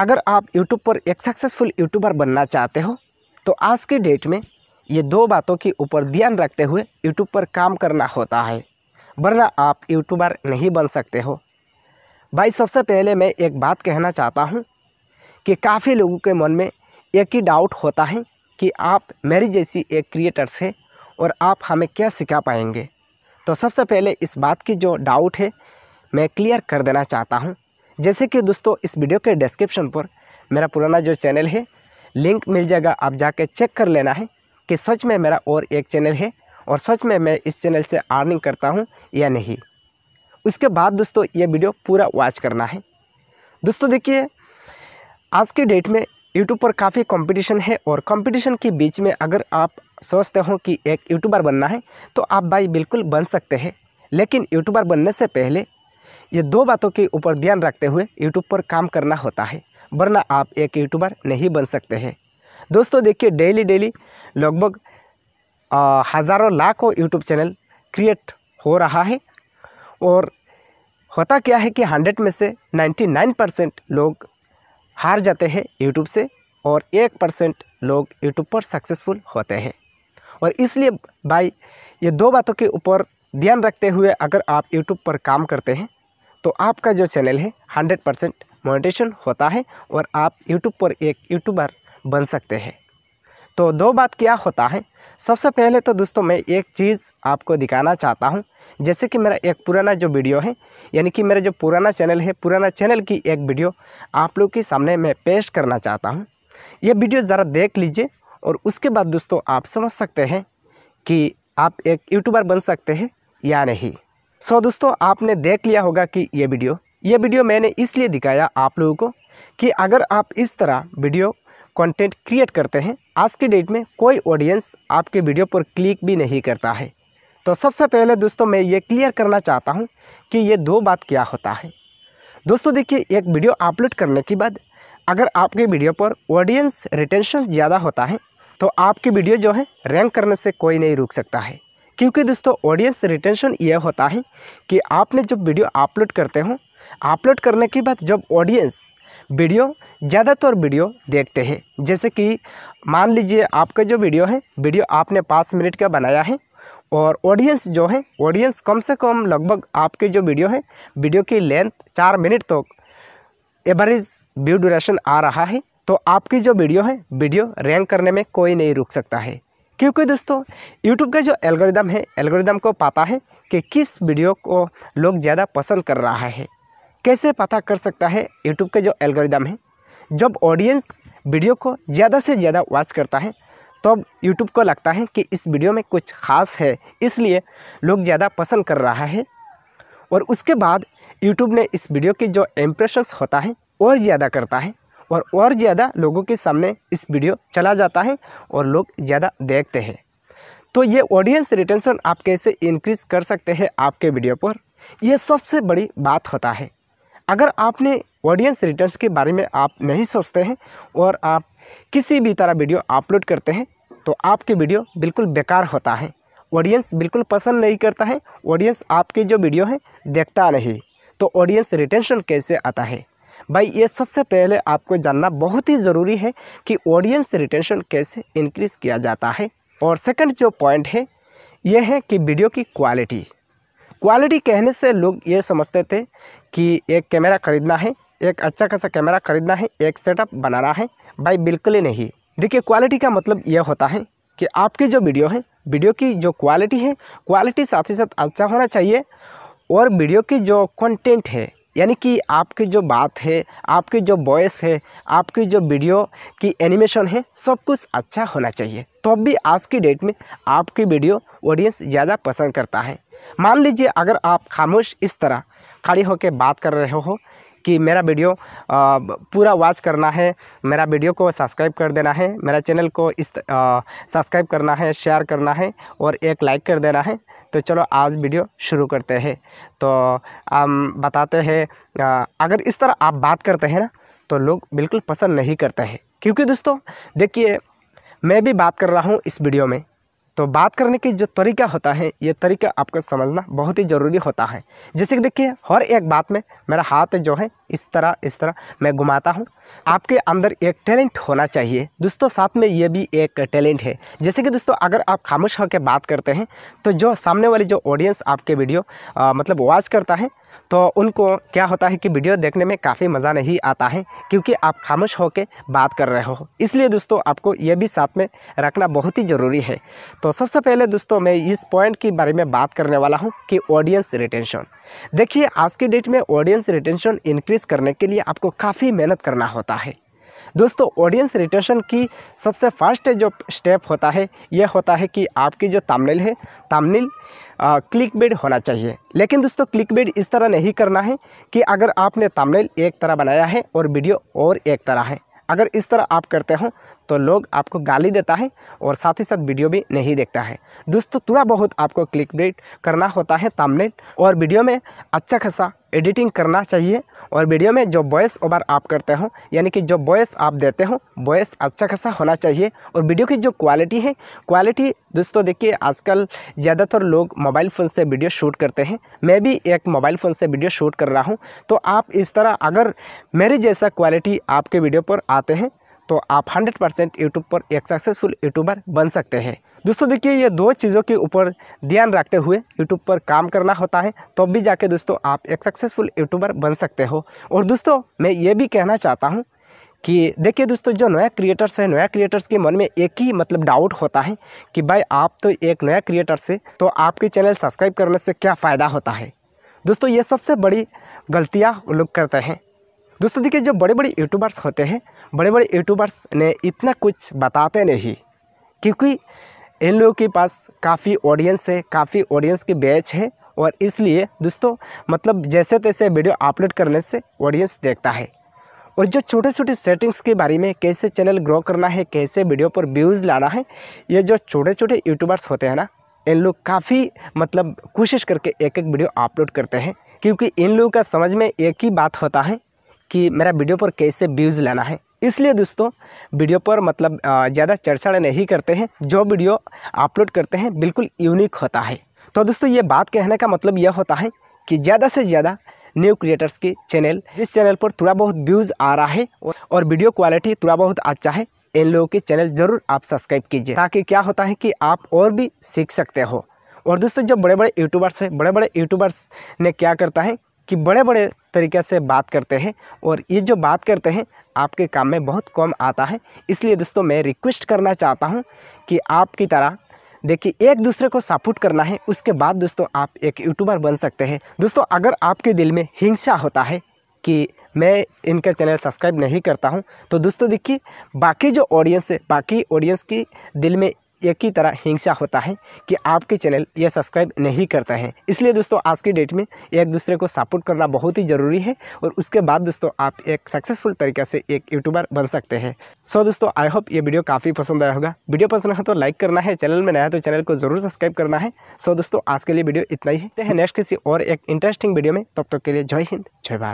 अगर आप YouTube पर एक सक्सेसफुल यूट्यूबर बनना चाहते हो तो आज के डेट में ये दो बातों के ऊपर ध्यान रखते हुए YouTube पर काम करना होता है वरना आप यूट्यूबर नहीं बन सकते हो भाई सबसे पहले मैं एक बात कहना चाहता हूँ कि काफ़ी लोगों के मन में एक ही डाउट होता है कि आप मेरी जैसी एक क्रिएटर से और आप हमें क्या सिखा पाएंगे तो सबसे पहले इस बात की जो डाउट है मैं क्लियर कर देना चाहता हूँ जैसे कि दोस्तों इस वीडियो के डिस्क्रिप्शन पर मेरा पुराना जो चैनल है लिंक मिल जाएगा आप जाके चेक कर लेना है कि सच में मेरा और एक चैनल है और सच में मैं इस चैनल से अर्निंग करता हूँ या नहीं उसके बाद दोस्तों ये वीडियो पूरा वॉच करना है दोस्तों देखिए आज के डेट में यूट्यूब पर काफ़ी कंपटीशन है और कंपटीशन के बीच में अगर आप सोचते हो कि एक यूट्यूबर बनना है तो आप भाई बिल्कुल बन सकते हैं लेकिन यूट्यूबर बनने से पहले ये दो बातों के ऊपर ध्यान रखते हुए यूट्यूब पर काम करना होता है वरना आप एक यूट्यूबर नहीं बन सकते हैं दोस्तों देखिए डेली डेली लगभग हज़ारों लाखों यूट्यूब चैनल क्रिएट हो रहा है और होता क्या है कि हंड्रेड में से नाइन्टी नाइन परसेंट लोग हार जाते हैं यूट्यूब से और एक परसेंट लोग यूट्यूब पर सक्सेसफुल होते हैं और इसलिए भाई ये दो बातों के ऊपर ध्यान रखते हुए अगर आप यूट्यूब पर काम करते हैं तो आपका जो चैनल है हंड्रेड परसेंट मोनिटेशन होता है और आप यूट्यूब पर एक यूट्यूबर बन सकते हैं तो दो बात क्या होता है सबसे पहले तो दोस्तों मैं एक चीज़ आपको दिखाना चाहता हूँ जैसे कि मेरा एक पुराना जो वीडियो है यानी कि मेरा जो पुराना चैनल है पुराना चैनल की एक वीडियो आप लोग के सामने मैं पेश करना चाहता हूँ यह वीडियो ज़रा देख लीजिए और उसके बाद दोस्तों आप समझ सकते हैं कि आप एक यूट्यूबर बन सकते हैं या नहीं सो दोस्तों आपने देख लिया होगा कि ये वीडियो ये वीडियो मैंने इसलिए दिखाया आप लोगों को कि अगर आप इस तरह वीडियो कंटेंट क्रिएट करते हैं आज के डेट में कोई ऑडियंस आपके वीडियो पर क्लिक भी नहीं करता है तो सबसे पहले दोस्तों मैं ये क्लियर करना चाहता हूँ कि ये दो बात क्या होता है दोस्तों देखिए एक वीडियो अपलोड करने के बाद अगर आपके वीडियो पर ऑडियंस रिटेंशन ज़्यादा होता है तो आपकी वीडियो जो है रैंक करने से कोई नहीं रुक सकता है क्योंकि दोस्तों ऑडियंस रिटेंशन यह होता है कि आपने जब वीडियो अपलोड करते हो अपलोड करने के बाद जब ऑडियंस वीडियो ज़्यादातर वीडियो देखते हैं जैसे कि मान लीजिए आपका जो वीडियो है वीडियो आपने पाँच मिनट का बनाया है और ऑडियंस जो है ऑडियंस कम से कम लगभग आपके जो वीडियो है वीडियो की लेंथ चार मिनट तक एवरेज व्यू ड्यूरेशन आ रहा है तो आपकी जो वीडियो है वीडियो रैंक करने में कोई नहीं रुक सकता है क्योंकि दोस्तों यूट्यूब का जो एल्गोरिदम है एल्गोरिदम को पता है कि किस वीडियो को लोग ज़्यादा पसंद कर रहा है कैसे पता कर सकता है यूट्यूब का जो एल्गोरिदम है जब ऑडियंस वीडियो को ज़्यादा से ज़्यादा वॉच करता है तो YouTube को लगता है कि इस वीडियो में कुछ खास है इसलिए लोग ज़्यादा पसंद कर रहा है और उसके बाद यूट्यूब ने इस वीडियो के जो इम्प्रेशंस होता है और ज़्यादा करता है और और ज़्यादा लोगों के सामने इस वीडियो चला जाता है और लोग ज़्यादा देखते हैं तो ये ऑडियंस रिटेंशन आप कैसे इंक्रीज़ कर सकते हैं आपके वीडियो पर यह सबसे बड़ी बात होता है अगर आपने ऑडियंस रिटर्न्स के बारे में आप नहीं सोचते हैं और आप किसी भी तरह वीडियो अपलोड करते हैं तो आपके वीडियो बिल्कुल बेकार होता है ऑडियंस बिल्कुल पसंद नहीं करता है ऑडियंस आपके जो वीडियो है देखता नहीं तो ऑडियंस रिटेंशन कैसे आता है भाई ये सबसे पहले आपको जानना बहुत ही ज़रूरी है कि ऑडियंस रिटेंशन कैसे इंक्रीज़ किया जाता है और सेकंड जो पॉइंट है ये है कि वीडियो की क्वालिटी क्वालिटी कहने से लोग ये समझते थे कि एक कैमरा ख़रीदना है एक अच्छा खासा कैमरा ख़रीदना है एक सेटअप बनाना है भाई बिल्कुल ही नहीं देखिए क्वालिटी का मतलब यह होता है कि आपकी जो वीडियो है वीडियो की जो क्वालिटी है क्वालिटी साथ ही साथ अच्छा होना चाहिए और वीडियो की जो कंटेंट है यानी कि आपकी जो बात है आपकी जो वॉयस है आपकी जो वीडियो की एनिमेशन है सब कुछ अच्छा होना चाहिए तो अब भी आज की डेट में आपकी वीडियो ऑडियंस ज़्यादा पसंद करता है मान लीजिए अगर आप खामोश इस तरह खड़ी होकर बात कर रहे हो कि मेरा वीडियो पूरा वॉच करना है मेरा वीडियो को सब्सक्राइब कर देना है मेरा चैनल को इस सब्सक्राइब करना है शेयर करना है और एक लाइक कर देना है तो चलो आज वीडियो शुरू करते हैं तो हम बताते हैं अगर इस तरह आप बात करते हैं ना तो लोग बिल्कुल पसंद नहीं करते हैं क्योंकि दोस्तों देखिए मैं भी बात कर रहा हूँ इस वीडियो में तो बात करने की जो तरीका होता है ये तरीका आपको समझना बहुत ही ज़रूरी होता है जैसे कि देखिए हर एक बात में मेरा हाथ जो है इस तरह इस तरह मैं घुमाता हूँ आपके अंदर एक टैलेंट होना चाहिए दोस्तों साथ में ये भी एक टैलेंट है जैसे कि दोस्तों अगर आप खामोश होकर बात करते हैं तो जो सामने वाली जो ऑडियंस आपके वीडियो आ, मतलब वॉच करता है तो उनको क्या होता है कि वीडियो देखने में काफ़ी मज़ा नहीं आता है क्योंकि आप खामोश होकर बात कर रहे हो इसलिए दोस्तों आपको ये भी साथ में रखना बहुत ही ज़रूरी है तो सबसे पहले दोस्तों मैं इस पॉइंट के बारे में बात करने वाला हूँ कि ऑडियंस रिटेंशन देखिए आज की डेट में ऑडियंस रिटेंशन इंक्रीज़ करने के लिए आपको काफ़ी मेहनत करना होता है दोस्तों ऑडियंस रिटेशन की सबसे फास्ट जो स्टेप होता है यह होता है कि आपकी जो तामनेल है तामनेल क्लिक बेड होना चाहिए लेकिन दोस्तों क्लिक बेड इस तरह नहीं करना है कि अगर आपने तामनेल एक तरह बनाया है और वीडियो और एक तरह है अगर इस तरह आप करते हो तो लोग आपको गाली देता है और साथ ही साथ वीडियो भी नहीं देखता है दोस्तों थोड़ा बहुत आपको क्लिक ब्रेट करना होता है तामनेट और वीडियो में अच्छा खासा एडिटिंग करना चाहिए और वीडियो में जो वॉइस ओवर आप करते हो यानी कि जो वॉइस आप देते हो वॉइस अच्छा खासा होना चाहिए और वीडियो की जो क्वालिटी है क्वालिटी दोस्तों देखिए आजकल ज़्यादातर लोग मोबाइल फ़ोन से वीडियो शूट करते हैं मैं भी एक मोबाइल फ़ोन से वीडियो शूट कर रहा हूँ तो आप इस तरह अगर मेरे जैसा क्वालिटी आपके वीडियो पर आते हैं तो आप 100 परसेंट यूट्यूब पर एक सक्सेसफुल यूट्यूबर बन सकते हैं दोस्तों देखिए ये दो चीज़ों के ऊपर ध्यान रखते हुए यूट्यूब पर काम करना होता है तब तो भी जाके दोस्तों आप एक सक्सेसफुल यूट्यूबर बन सकते हो और दोस्तों मैं ये भी कहना चाहता हूँ कि देखिए दोस्तों जो नया क्रिएटर्स है नया क्रिएटर्स के मन में एक ही मतलब डाउट होता है कि भाई आप तो एक नया क्रिएटर से तो आपके चैनल सब्सक्राइब करने से क्या फ़ायदा होता है दोस्तों ये सबसे बड़ी गलतियाँ लोग करते हैं दोस्तों देखिए जो बड़े बड़े यूट्यूबर्स होते हैं बड़े बड़े यूट्यूबर्स ने इतना कुछ बताते नहीं क्योंकि इन लोगों के पास काफ़ी ऑडियंस है काफ़ी ऑडियंस की बैच है और इसलिए दोस्तों मतलब जैसे तैसे वीडियो अपलोड करने से ऑडियंस देखता है और जो छोटे छोटे सेटिंग्स के बारे में कैसे चैनल ग्रो करना है कैसे वीडियो पर व्यूज़ लाना है ये जो छोटे छोटे यूट्यूबर्स होते हैं ना इन लोग काफ़ी मतलब कोशिश करके एक एक वीडियो अपलोड करते हैं क्योंकि इन लोगों का समझ में एक ही बात होता है कि मेरा वीडियो पर कैसे व्यूज़ लाना है इसलिए दोस्तों वीडियो पर मतलब ज़्यादा चर्चा नहीं करते हैं जो वीडियो अपलोड करते हैं बिल्कुल यूनिक होता है तो दोस्तों ये बात कहने का मतलब यह होता है कि ज़्यादा से ज़्यादा न्यू क्रिएटर्स की चैनल जिस चैनल पर थोड़ा बहुत व्यूज़ आ रहा है और वीडियो क्वालिटी थोड़ा बहुत अच्छा है इन लोगों के चैनल ज़रूर आप सब्सक्राइब कीजिए ताकि क्या होता है कि आप और भी सीख सकते हो और दोस्तों जो बड़े बड़े यूट्यूबर्स हैं बड़े बड़े यूट्यूबर्स ने क्या करता है कि बड़े बड़े तरीके से बात करते हैं और ये जो बात करते हैं आपके काम में बहुत कम आता है इसलिए दोस्तों मैं रिक्वेस्ट करना चाहता हूँ कि आपकी तरह देखिए एक दूसरे को सपोर्ट करना है उसके बाद दोस्तों आप एक यूट्यूबर बन सकते हैं दोस्तों अगर आपके दिल में हिंसा होता है कि मैं इनका चैनल सब्सक्राइब नहीं करता हूं तो दोस्तों देखिए बाकी जो ऑडियंस है बाकी ऑडियंस की दिल में एक ही तरह हिंसा होता है कि आपके चैनल ये सब्सक्राइब नहीं करता है इसलिए दोस्तों आज की डेट में एक दूसरे को सपोर्ट करना बहुत ही ज़रूरी है और उसके बाद दोस्तों आप एक सक्सेसफुल तरीके से एक यूट्यूबर बन सकते हैं सो so, दोस्तों आई होप ये वीडियो काफ़ी पसंद आया होगा वीडियो पसंद है तो लाइक करना है चैनल में नया तो चैनल को जरूर सब्सक्राइब करना है सो so, दोस्तों आज के लिए वीडियो इतना ही है नेक्स्ट तो किसी और एक इंटरेस्टिंग वीडियो में तब तक के लिए जय हिंद जय भारत